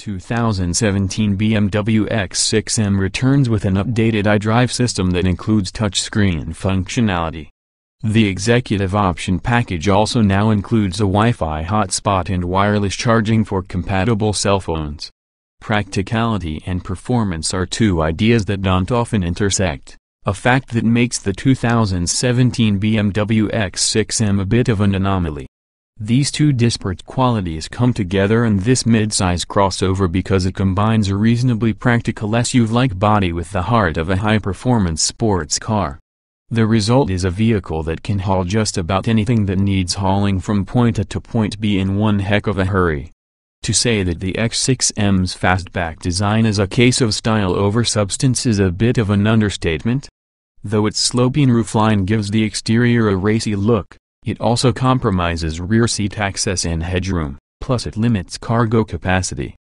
2017 BMW X6M returns with an updated iDrive system that includes touchscreen functionality. The executive option package also now includes a Wi-Fi hotspot and wireless charging for compatible cell phones. Practicality and performance are two ideas that don't often intersect, a fact that makes the 2017 BMW X6M a bit of an anomaly. These two disparate qualities come together in this midsize crossover because it combines a reasonably practical SUV-like body with the heart of a high-performance sports car. The result is a vehicle that can haul just about anything that needs hauling from point A to point B in one heck of a hurry. To say that the X6M's fastback design is a case of style over substance is a bit of an understatement. Though its sloping roofline gives the exterior a racy look, it also compromises rear seat access and headroom, plus it limits cargo capacity.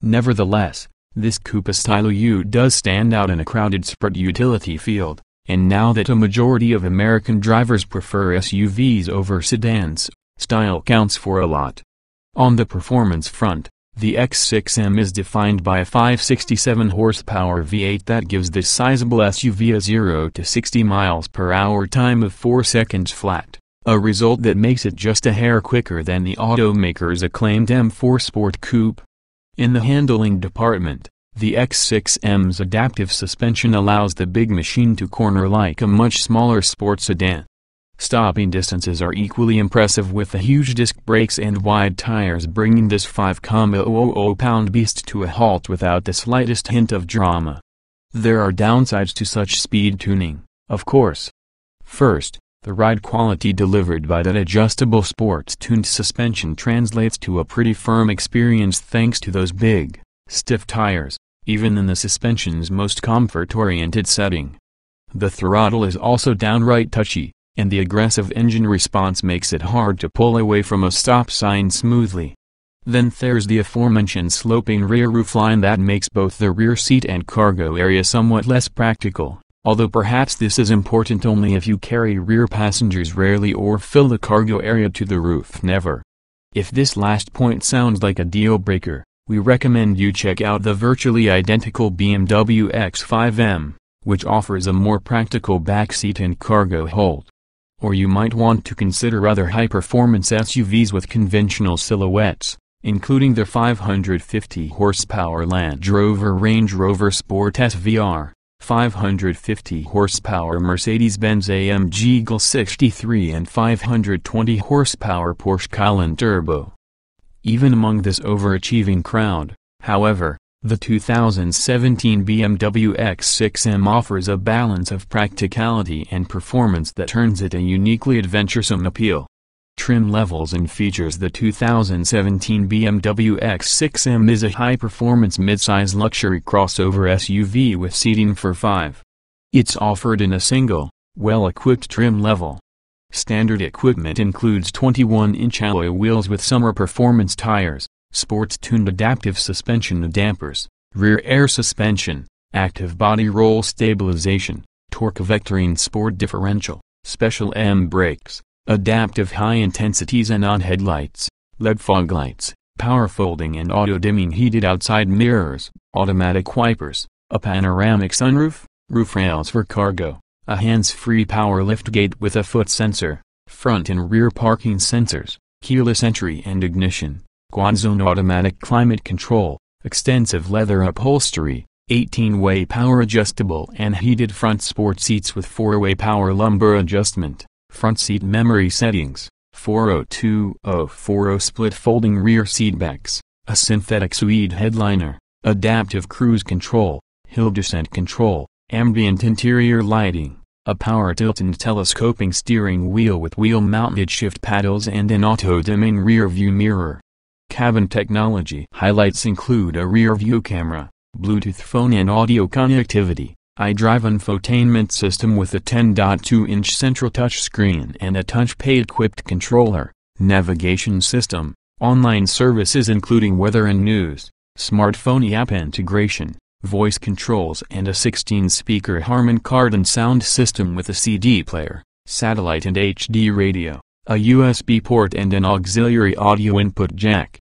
Nevertheless, this Coupe Style U does stand out in a crowded sport utility field, and now that a majority of American drivers prefer SUVs over sedans, style counts for a lot. On the performance front, the X6M is defined by a 567 horsepower V8 that gives this sizable SUV a 0 to 60 miles per hour time of 4 seconds flat a result that makes it just a hair quicker than the automaker's acclaimed M4 Sport Coupe. In the handling department, the X6M's adaptive suspension allows the big machine to corner like a much smaller sport sedan. Stopping distances are equally impressive with the huge disc brakes and wide tires bringing this 5,000 pound beast to a halt without the slightest hint of drama. There are downsides to such speed tuning, of course. First, the ride quality delivered by that adjustable sports-tuned suspension translates to a pretty firm experience thanks to those big, stiff tires, even in the suspension's most comfort-oriented setting. The throttle is also downright touchy, and the aggressive engine response makes it hard to pull away from a stop sign smoothly. Then there's the aforementioned sloping rear roofline that makes both the rear seat and cargo area somewhat less practical although perhaps this is important only if you carry rear passengers rarely or fill the cargo area to the roof never. If this last point sounds like a deal breaker, we recommend you check out the virtually identical BMW X5M, which offers a more practical backseat and cargo hold. Or you might want to consider other high-performance SUVs with conventional silhouettes, including the 550 horsepower Land Rover Range Rover Sport SVR, 550 horsepower Mercedes-Benz AMG GL 63 and 520 horsepower Porsche Cayenne Turbo. Even among this overachieving crowd, however, the 2017 BMW X6M offers a balance of practicality and performance that turns it a uniquely adventuresome appeal trim levels and features the 2017 BMW X6M is a high-performance midsize luxury crossover SUV with seating for five. It's offered in a single, well-equipped trim level. Standard equipment includes 21-inch alloy wheels with summer performance tires, sports-tuned adaptive suspension dampers, rear air suspension, active body roll stabilization, torque vectoring sport differential, special M brakes, adaptive high intensities and on headlights, LED fog lights, power folding and auto-dimming heated outside mirrors, automatic wipers, a panoramic sunroof, roof rails for cargo, a hands-free power liftgate with a foot sensor, front and rear parking sensors, keyless entry and ignition, quad zone automatic climate control, extensive leather upholstery, 18-way power adjustable and heated front sport seats with 4-way power lumbar adjustment front seat memory settings, 402-040 split folding rear seatbacks, a synthetic suede headliner, adaptive cruise control, hill descent control, ambient interior lighting, a power tilt and telescoping steering wheel with wheel-mounted shift paddles and an auto-dimming rear-view mirror. Cabin technology highlights include a rear-view camera, Bluetooth phone and audio connectivity. I drive infotainment system with a 10.2-inch central touchscreen and a touchpad-equipped controller, navigation system, online services including weather and news, smartphone app integration, voice controls and a 16-speaker Harman Kardon sound system with a CD player, satellite and HD radio, a USB port and an auxiliary audio input jack.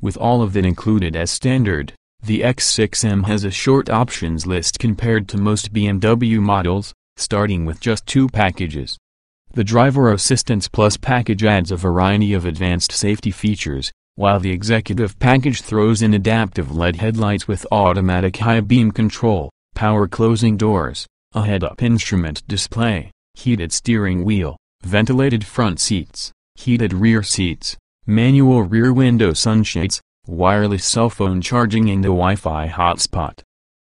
With all of that included as standard, the X6M has a short options list compared to most BMW models, starting with just two packages. The Driver Assistance Plus package adds a variety of advanced safety features, while the Executive package throws in adaptive LED headlights with automatic high beam control, power closing doors, a head-up instrument display, heated steering wheel, ventilated front seats, heated rear seats, manual rear window sunshades, wireless cell phone charging and a Wi-Fi hotspot.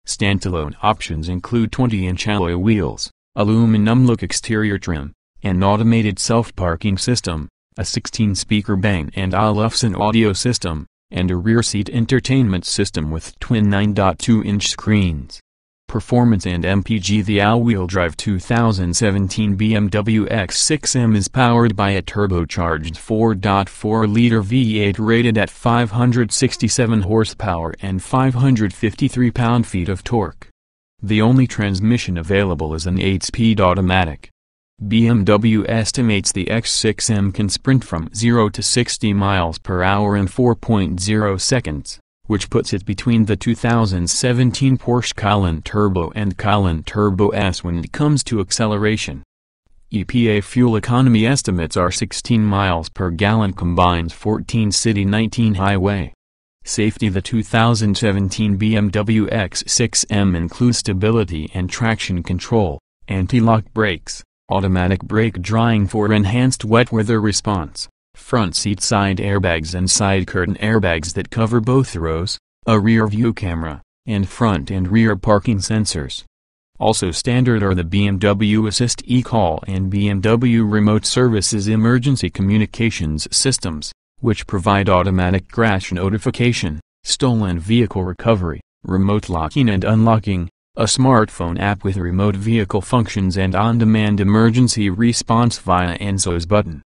Standalone options include 20-inch alloy wheels, aluminum look exterior trim, an automated self-parking system, a 16-speaker Bang & Olufsen audio system, and a rear seat entertainment system with twin 9.2-inch screens. Performance and MPG The all-wheel drive 2017 BMW X6M is powered by a turbocharged 4.4-liter V8 rated at 567 horsepower and 553 pound-feet of torque. The only transmission available is an 8-speed automatic. BMW estimates the X6M can sprint from 0 to 60 miles per hour in 4.0 seconds which puts it between the 2017 Porsche Cayenne Turbo and Cayenne Turbo S when it comes to acceleration. EPA fuel economy estimates are 16 miles per gallon combined 14 city 19 highway. Safety The 2017 BMW X6M includes stability and traction control, anti-lock brakes, automatic brake drying for enhanced wet weather response, front seat side airbags and side curtain airbags that cover both rows, a rear view camera, and front and rear parking sensors. Also standard are the BMW Assist eCall and BMW Remote Services Emergency Communications Systems, which provide automatic crash notification, stolen vehicle recovery, remote locking and unlocking, a smartphone app with remote vehicle functions and on-demand emergency response via Enzo's button.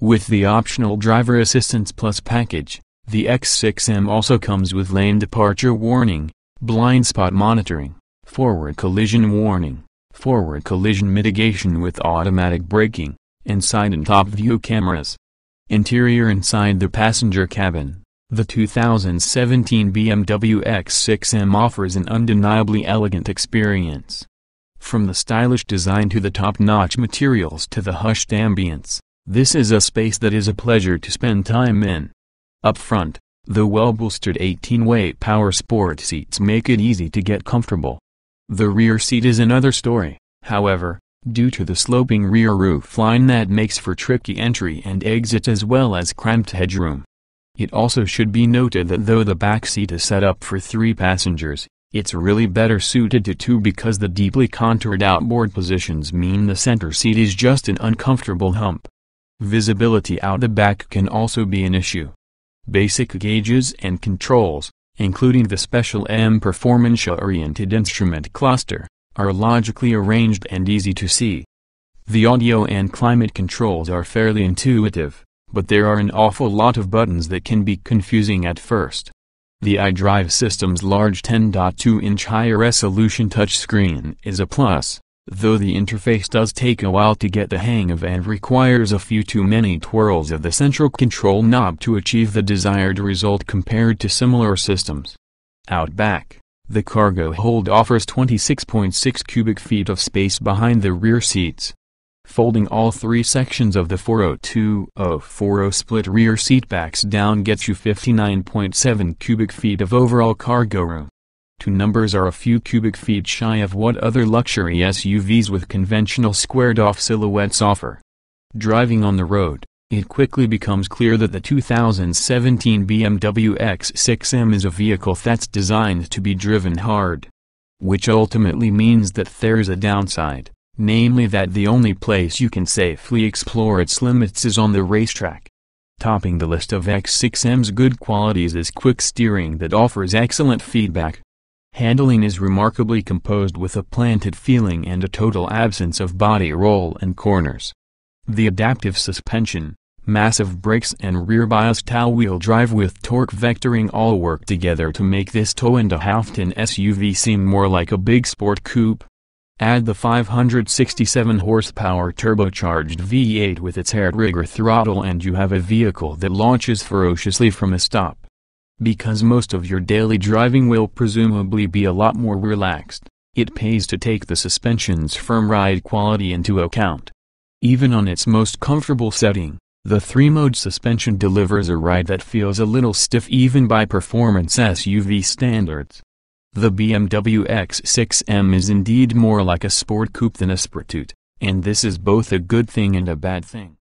With the optional driver assistance plus package, the X6M also comes with lane departure warning, blind spot monitoring, forward collision warning, forward collision mitigation with automatic braking, and side and top view cameras. Interior inside the passenger cabin, the 2017 BMW X6M offers an undeniably elegant experience. From the stylish design to the top-notch materials to the hushed ambience, this is a space that is a pleasure to spend time in. Up front, the well-bolstered 18-way power sport seats make it easy to get comfortable. The rear seat is another story, however, due to the sloping rear roof line that makes for tricky entry and exit as well as cramped headroom. It also should be noted that though the back seat is set up for three passengers, it's really better suited to two because the deeply contoured outboard positions mean the center seat is just an uncomfortable hump. Visibility out the back can also be an issue. Basic gauges and controls, including the special M performance-oriented instrument cluster, are logically arranged and easy to see. The audio and climate controls are fairly intuitive, but there are an awful lot of buttons that can be confusing at first. The iDrive system's large 10.2-inch high-resolution touchscreen is a plus, Though the interface does take a while to get the hang of and requires a few too many twirls of the central control knob to achieve the desired result compared to similar systems. Outback, the cargo hold offers 26.6 cubic feet of space behind the rear seats. Folding all three sections of the 402-040 split rear seatbacks down gets you 59.7 cubic feet of overall cargo room numbers are a few cubic feet shy of what other luxury SUVs with conventional squared-off silhouettes offer. Driving on the road, it quickly becomes clear that the 2017 BMW X6M is a vehicle that's designed to be driven hard. Which ultimately means that there's a downside, namely that the only place you can safely explore its limits is on the racetrack. Topping the list of X6M's good qualities is quick steering that offers excellent feedback, Handling is remarkably composed with a planted feeling and a total absence of body roll and corners. The adaptive suspension, massive brakes and rear bias-tow wheel drive with torque vectoring all work together to make this tow-and-a-half-ton SUV seem more like a big sport coupe. Add the 567 horsepower turbocharged V8 with its air trigger throttle and you have a vehicle that launches ferociously from a stop. Because most of your daily driving will presumably be a lot more relaxed, it pays to take the suspension's firm ride quality into account. Even on its most comfortable setting, the three-mode suspension delivers a ride that feels a little stiff even by performance SUV standards. The BMW X6M is indeed more like a sport coupe than a sportute, and this is both a good thing and a bad thing.